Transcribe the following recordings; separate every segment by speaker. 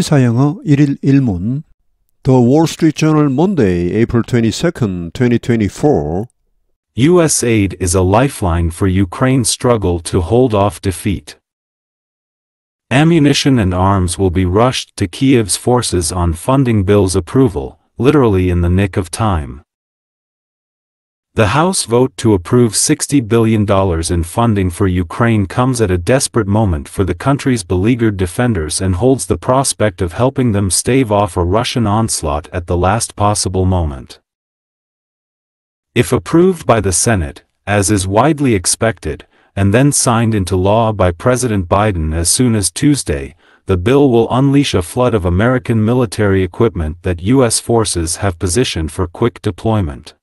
Speaker 1: 시사영어 1일 1문 The Wall Street Journal Monday, April 22,
Speaker 2: 2024 U.S. aid is a lifeline for Ukraine's struggle to hold off defeat. Ammunition and arms will be rushed to Kiev's forces on funding bill's approval, literally in the nick of time. The House vote to approve $60 billion in funding for Ukraine comes at a desperate moment for the country's beleaguered defenders and holds the prospect of helping them stave off a Russian onslaught at the last possible moment. If approved by the Senate, as is widely expected, and then signed into law by President Biden as soon as Tuesday, the bill will unleash a flood of American military equipment that U.S. forces have positioned for quick deployment.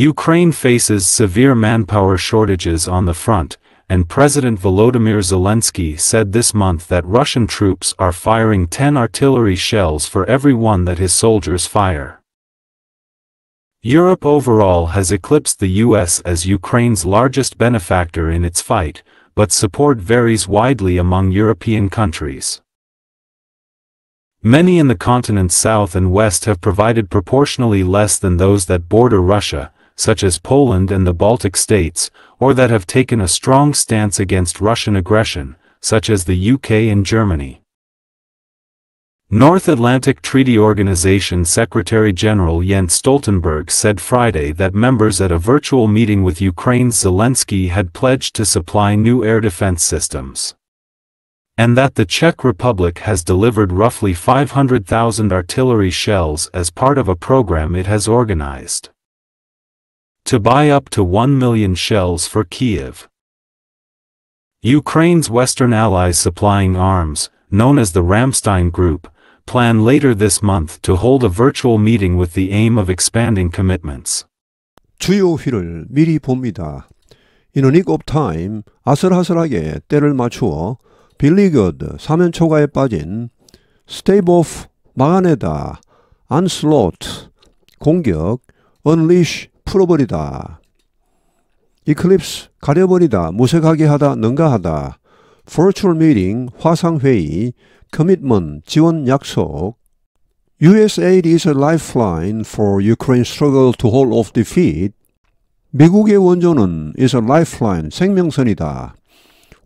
Speaker 2: Ukraine faces severe manpower shortages on the front, and President Volodymyr Zelensky said this month that Russian troops are firing 10 artillery shells for every one that his soldiers fire. Europe overall has eclipsed the US as Ukraine's largest benefactor in its fight, but support varies widely among European countries. Many in the continent's south and west have provided proportionally less than those that border Russia, such as Poland and the Baltic states, or that have taken a strong stance against Russian aggression, such as the UK and Germany. North Atlantic Treaty Organization Secretary-General Jens Stoltenberg said Friday that members at a virtual meeting with Ukraine's Zelensky had pledged to supply new air defense systems. And that the Czech Republic has delivered roughly 500,000 artillery shells as part of a program it has organized to buy up to 1 million shells for Kiev. Ukraine's Western allies supplying arms, known as the Ramstein Group, plan later this month to hold a virtual meeting with the aim of expanding commitments. 주요 휠을 미리 봅니다. In a
Speaker 1: nick of time, 아슬아슬하게 때를 맞추어 빌리그드 사면 초과에 빠진 Stay off, 막아내다, unslot 공격, unleash 풀어버리다. Eclipse 가려버리다, 무색하게 하다, 능가하다. Virtual meeting 화상회의, commitment 지원 약속. USAID is a lifeline for Ukraine's struggle to hold off defeat. 미국의 원조는 is a lifeline 생명선이다.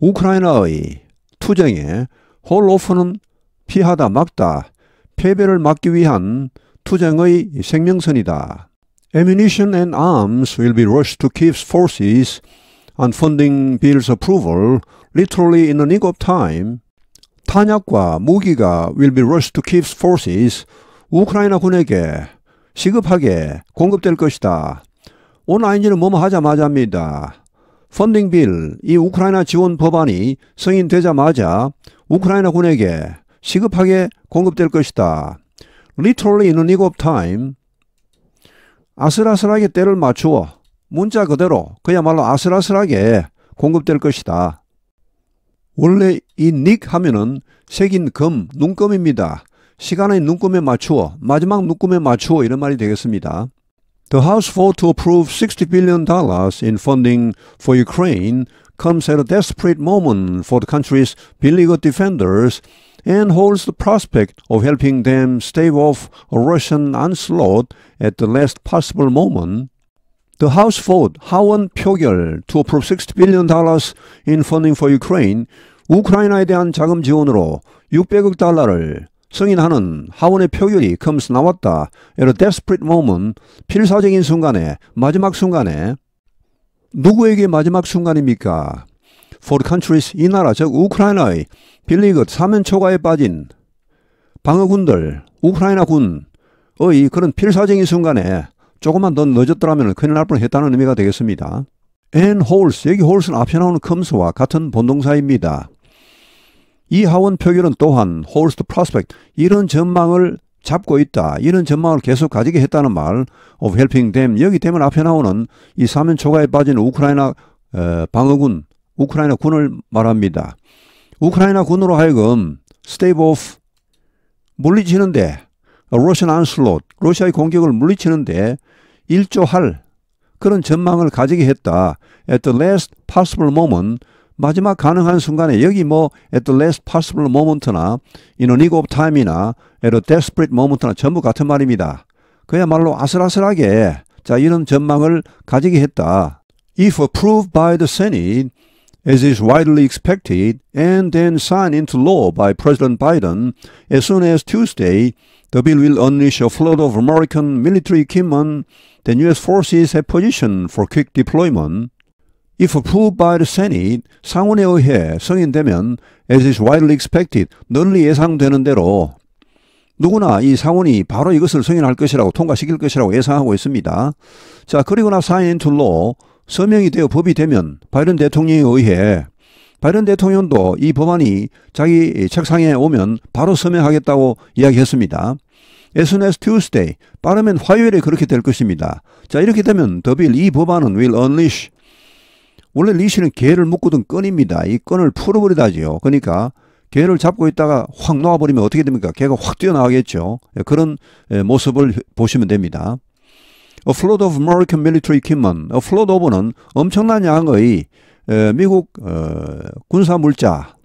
Speaker 1: 우크라이나의 투쟁에 hold off는 피하다 막다 패배를 막기 위한 투쟁의 생명선이다. Ammunition and arms will be rushed to Kiev's forces and funding bill's approval literally in the nick of time. 탄약과 무기가 will be rushed to Kiev's forces. 우크라이나 군에게 시급하게 공급될 것이다. 오늘 ING는 뭐뭐 하자마자입니다. 펀딩 빌, 이 우크라이나 지원 법안이 승인되자마자 우크라이나 군에게 시급하게 공급될 것이다. Literally in a nick of time. 아슬아슬하게 때를 맞추어 문자 그대로 그야말로 아슬아슬하게 공급될 것이다. 원래 이닉 하면은 색인 금, 눈금입니다. 시간의 눈금에 맞추어 마지막 눈금에 맞추어 이런 말이 되겠습니다. The House vote to approve 60 billion dollars in funding for Ukraine comes at a desperate moment for the country's beleaguered defenders and holds the prospect of helping them stave off a Russian onslaught at the last possible moment. The House vote 하원 표결 to approve 60 billion dollars in funding for Ukraine, 우크라이나에 대한 자금 지원으로 600억 달러를 승인하는 하원의 표결이 검스 나왔다. At a desperate moment, 필사적인 순간에, 마지막 순간에 누구에게 마지막 순간입니까? For countries, 이 나라, 즉 우크라이나의 빌리그 사면 초과에 빠진 방어군들 우크라이나 군의 그런 필사적인 순간에 조금만 더 늦었더라면 큰일 날 뻔했다는 의미가 되겠습니다. 앤 홀스 여기 홀스는 앞에 나오는 컴스와 같은 본동사입니다. 이 하원 표결은 또한 홀스트 프로스펙트 이런 전망을 잡고 있다. 이런 전망을 계속 가지게 했다는 말 of helping them 여기 때문에 앞에 나오는 이 사면 초과에 빠진 우크라이나 어, 방어군 우크라이나 군을 말합니다. 우크라이나 군으로 하여금 스테이브 오프 물리치는데 러시안 안슬롯 러시아의 공격을 물리치는데 일조할 그런 전망을 가지게 했다. At the last possible moment 마지막 가능한 순간에 여기 뭐 at the last possible moment나 in an ego of time이나 at a desperate moment나 전부 같은 말입니다. 그야말로 아슬아슬하게 자 이런 전망을 가지게 했다. If approved by the Senate as is widely expected, and then signed into law by President Biden as soon as Tuesday, the bill will unleash a flood of American military equipment that U.S. forces have positioned for quick deployment. If approved by the Senate, 상원에 의해 승인되면, as is widely expected, 널리 예상되는 대로 누구나 이 상원이 바로 이것을 승인할 것이라고 통과시킬 것이라고 예상하고 있습니다. 자, 그리고 나 sign into law, 서명이 되어 법이 되면 바이든 대통령에 의해 바이든 대통령도 이 법안이 자기 책상에 오면 바로 서명하겠다고 이야기했습니다. as soon as Tuesday, 빠르면 화요일에 그렇게 될 것입니다. 자, 이렇게 되면 더빌 이 법안은 will unleash. 원래 리시는 개를 묶거든 끈입니다. 이 끈을 풀어버리다지요. 그러니까 개를 잡고 있다가 확 놓아버리면 어떻게 됩니까? 개가 확 뛰어나가겠죠. 예, 그런 예, 모습을 보시면 됩니다. A flood of American military equipment. A flood of는 엄청난 양의 미국 어, 군사 물자,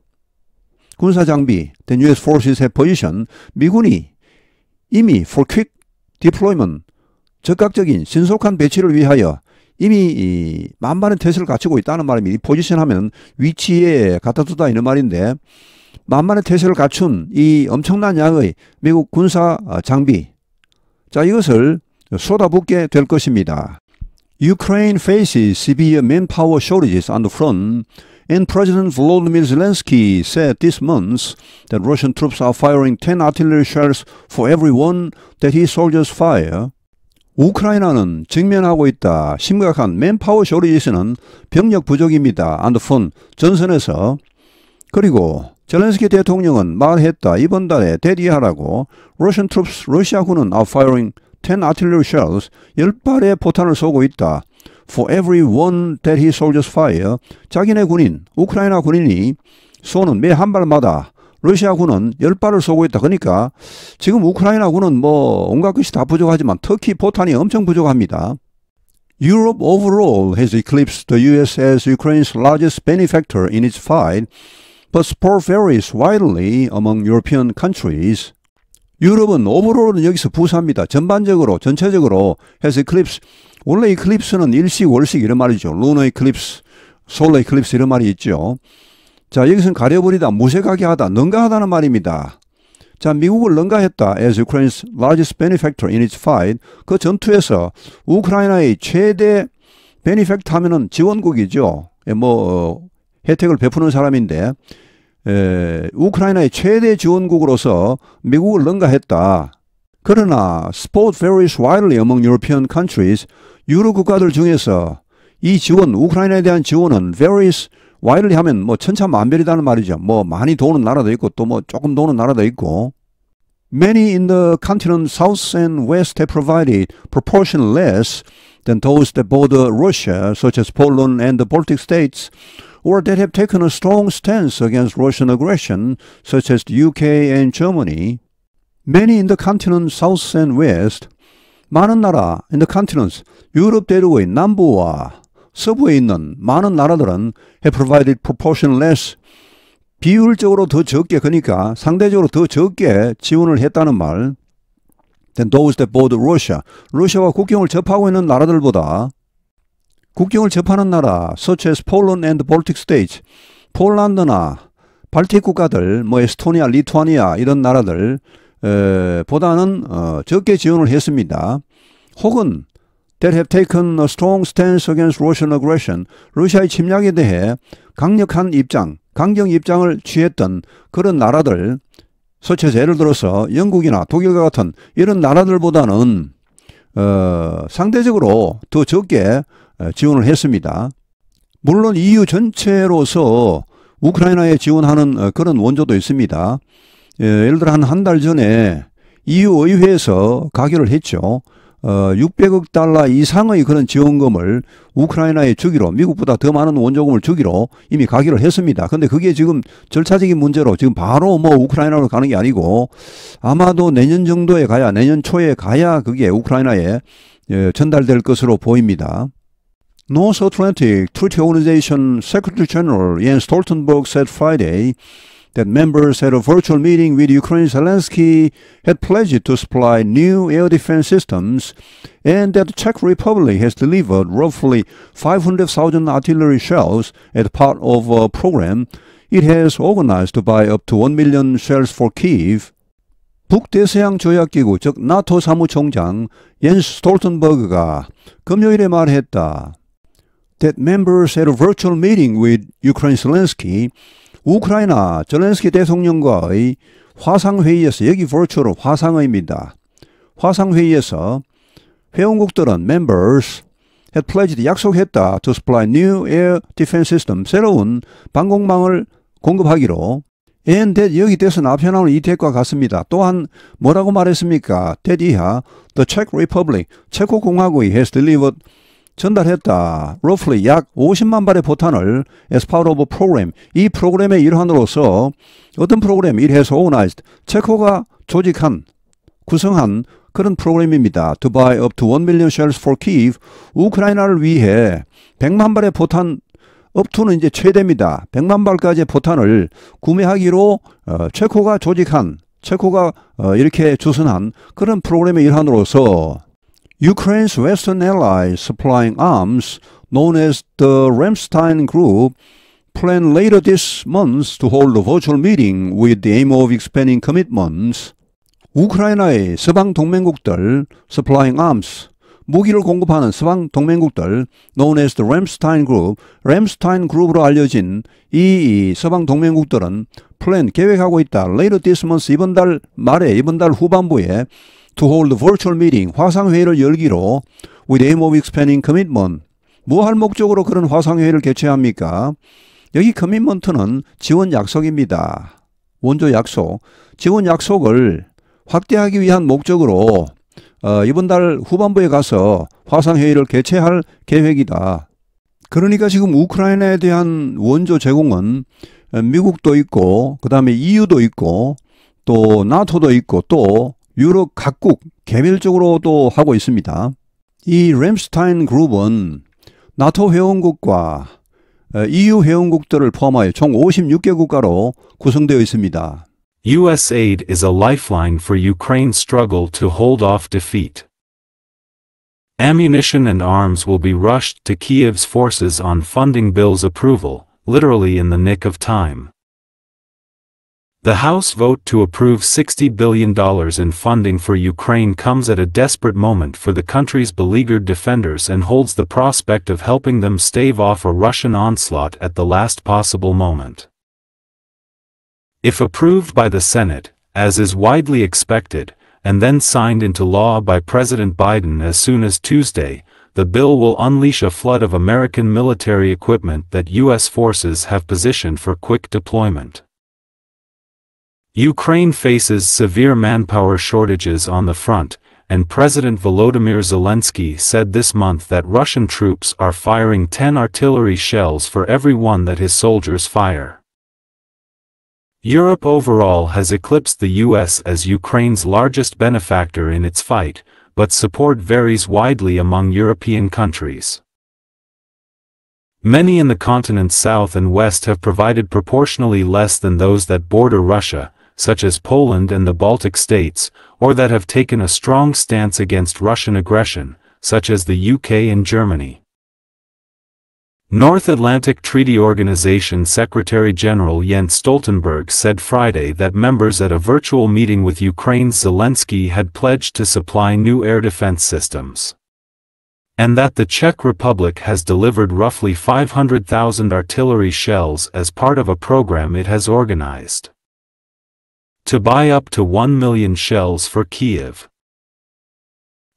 Speaker 1: 군사 장비, the U.S. forces have positioned 미군이 이미 for quick deployment, 적극적인 신속한 배치를 위하여 이미 만반의 태세를 갖추고 있다는 말입니다. 이 포지션 하면 위치에 갖다 두다 이런 말인데 만반의 태세를 갖춘 이 엄청난 양의 미국 군사 어, 장비 자 이것을 쏟아붓게 될 것입니다. Ukraine faces severe manpower shortages on the front, and President Volodymyr Zelensky said this month that Russian troops are firing 10 artillery shells for every one that his soldiers fire. 우크라이나는 직면하고 있다. 심각한 맨파워 쇼리지스는 병력 부족입니다. on the front, 전선에서. 그리고 젤렌스키 대통령은 말했다. 이번 달에 대비하라고 Russian troops, 러시아군은 are firing ten artillery shells, 열 발의 포탄을 쏘고 있다. For every one that he soldiers fire, 자기네 군인, 우크라이나 군인이 쏘는 매 한 발마다 러시아군은 열 발을 쏘고 있다. 그러니까 지금 우크라이나군은 뭐 온갖 것이 다 부족하지만 특히 포탄이 엄청 부족합니다. Europe overall has eclipsed the US as Ukraine's largest benefactor in its fight, but sport varies widely among European countries. 유럽은 오버롤는 여기서 부사입니다. 전반적으로 전체적으로 해서 클립스 원래 이클립스는 일식 월식 이런 말이죠. 루노의클립스 솔로 의클립스 이런 말이 있죠. 자 여기서는 가려버리다, 무색하게 하다, 능가하다는 말입니다. 자 미국을 능가했다. As Ukraine's largest benefactor in its fight 그 전투에서 우크라이나의 최대 베니팩트 하면은 지원국이죠. 예, 뭐 어, 혜택을 베푸는 사람인데 에, 우크라이나의 최대 지원국으로서 미국을 능가했다. 그러나 스포츠 varies widely among European countries 유럽 국가들 중에서 이 지원 우크라이나에 대한 지원은 varies widely 하면 뭐 천차만별이다는 말이죠. 뭐 많이 도는 나라도 있고 또 뭐 조금 도는 나라도 있고 Many in the continent south and west have provided proportion less than those that border Russia, such as Poland and the Baltic states, or that have taken a strong stance against Russian aggression, such as the UK and Germany. Many in the continent south and west, 많은 나라 in the continents, 유럽 대륙의 남부와 서부에 있는 많은 나라들은 have provided proportion less, 비율적으로 더 적게, 그러니까 상대적으로 더 적게 지원을 했다는 말, than those that border Russia, 러시아와 국경을 접하고 있는 나라들보다 국경을 접하는 나라, such as Poland and Baltic states, 폴란드나 발틱 국가들, 뭐 에스토니아, 리투아니아 이런 나라들 에, 보다는 어, 적게 지원을 했습니다. 혹은 that have taken a strong stance against Russian aggression, 러시아의 침략에 대해 강력한 입장, 강경 입장을 취했던 그런 나라들, 서체 예를 들어서 영국이나 독일과 같은 이런 나라들보다는 어, 상대적으로 더 적게 어, 지원을 했습니다. 물론 EU 전체로서 우크라이나에 지원하는 어, 그런 원조도 있습니다. 예, 예를 들어 한 한 달 전에 EU 의회에서 가결을 했죠. 600억 어, 달러 이상의 그런 지원금을 우크라이나에 주기로 미국보다 더 많은 원조금을 주기로 이미 가결을 했습니다. 근데 그게 지금 절차적인 문제로 지금 바로 뭐 우크라이나로 가는 게 아니고 아마도 내년 정도에 가야 내년 초에 가야 그게 우크라이나에 예, 전달될 것으로 보입니다. North Atlantic Treaty Organization Secretary General Jens Stoltenberg said Friday that members at a virtual meeting with Ukraine's Zelensky had pledged to supply new air defense systems and that the Czech Republic has delivered roughly 500,000 artillery shells as part of a program it has organized to buy up to 1 million shells for Kiev 북대서양 조약기구 즉 나토 사무총장 옌스 스톨튼버그가 금요일에 말했다. that members at a virtual meeting with Ukraine Zelensky, 우크라이나 젤렌스키 대통령과의 화상회의에서 여기 virtual 화상회입니다 화상회의에서 회원국들은 members had pledged 약속했다 to supply new air defense system 새로운 방공망을 공급하기로 and that 여기 대선 앞에 나오는 이 택과 같습니다. 또한 뭐라고 말했습니까? that 이하 the Czech Republic 체코공화국이 has delivered 전달했다. roughly 약 50만 발의 포탄을 as part of a program 이 프로그램의 일환으로서 어떤 프로그램 it h organized 체코가 조직한 구성한 그런 프로그램입니다. To buy up to 1 million shells for Kiev 우크라이나를 위해 100만 발의 포탄 업투는 이제 최대입니다. 100만 발까지의 포탄을 구매하기로 어, 체코가 조직한 체코가 어, 이렇게 주선한 그런 프로그램의 일환으로서 Ukraine's Western ally supplying arms, known as the Ramstein Group, plan later this month to hold a virtual meeting with the aim of expanding commitments. 우크라이나의 서방 동맹국들 supplying arms 무기를 공급하는 서방 동맹국들 known as the Ramstein Group, 램스타인 그룹으로 알려진 이 서방 동맹국들은 플랜 계획하고 있다. later this month 이번 달 말에 이번 달 후반부에 to hold virtual meeting, 화상회의를 열기로 with aim of expanding commitment, 무할 목적으로 그런 화상회의를 개최합니까? 여기 커밋먼트는 지원 약속입니다. 원조 약속. 지원 약속을 확대하기 위한 목적으로 어, 이번 달 후반부에 가서 화상회의를 개최할 계획이다. 그러니까 지금 우크라이나에 대한 원조 제공은 미국도 있고 그 다음에 EU도 있고 또 나토도 있고 또 유럽 각국 개별적으로도 하고 있습니다. 이 램스타인 그룹은 나토 회원국과 EU 회원국들을 포함하여 총 56개 국가로 구성되어 있습니다.
Speaker 2: U.S. aid is a lifeline for Ukraine's struggle to hold off defeat. Ammunition and arms will be rushed to Kiev's forces on funding bill's approval, literally in the nick of time. The House vote to approve $60 billion in funding for Ukraine comes at a desperate moment for the country's beleaguered defenders and holds the prospect of helping them stave off a Russian onslaught at the last possible moment. If approved by the Senate, as is widely expected, and then signed into law by President Biden as soon as Tuesday, the bill will unleash a flood of American military equipment that U.S. forces have positioned for quick deployment. Ukraine faces severe manpower shortages on the front, and President Volodymyr Zelensky said this month that Russian troops are firing 10 artillery shells for every one that his soldiers fire. Europe overall has eclipsed the US as Ukraine's largest benefactor in its fight, but support varies widely among European countries. Many in the continent's south and west have provided proportionally less than those that border Russia, such as Poland and the Baltic states, or that have taken a strong stance against Russian aggression, such as the UK and Germany. North Atlantic Treaty Organization Secretary-General Jens Stoltenberg said Friday that members at a virtual meeting with Ukraine's Zelensky had pledged to supply new air defense systems. And that the Czech Republic has delivered roughly 500,000 artillery shells as part of a program it has organized to buy up to 1 million shells for Kiev.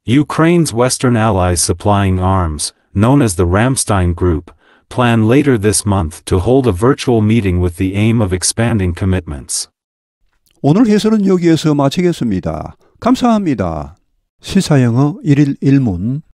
Speaker 2: Ukraine's Western allies supplying arms, known as the Ramstein Group, plan later this month to hold a virtual meeting with the aim of expanding commitments.
Speaker 1: 오늘 해설은 여기에서 마치겠습니다. 감사합니다. 시사영어 1일 1문